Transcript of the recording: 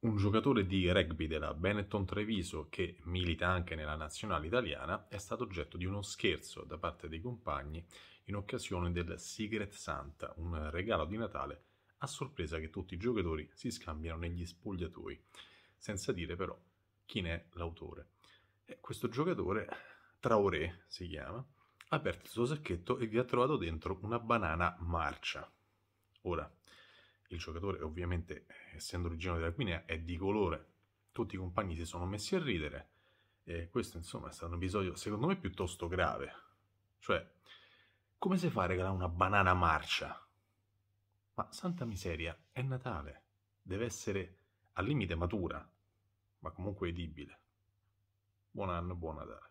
un giocatore di rugby della Benetton Treviso, che milita anche nella nazionale italiana, è stato oggetto di uno scherzo da parte dei compagni in occasione del Secret Santa, un regalo di Natale a sorpresa che tutti i giocatori si scambiano negli spogliatoi, senza dire però chi ne è l'autore. E questo giocatore, Traoré si chiama, ha aperto il suo sacchetto e vi ha trovato dentro una banana marcia. Ora, il giocatore ovviamente essendo originario della Guinea è di colore, tutti i compagni si sono messi a ridere e questo insomma è stato un episodio secondo me piuttosto grave, cioè come si fa a regalare una banana marcia? Ma santa miseria, è Natale, deve essere al limite matura, ma comunque edibile. Buon anno, buon Natale.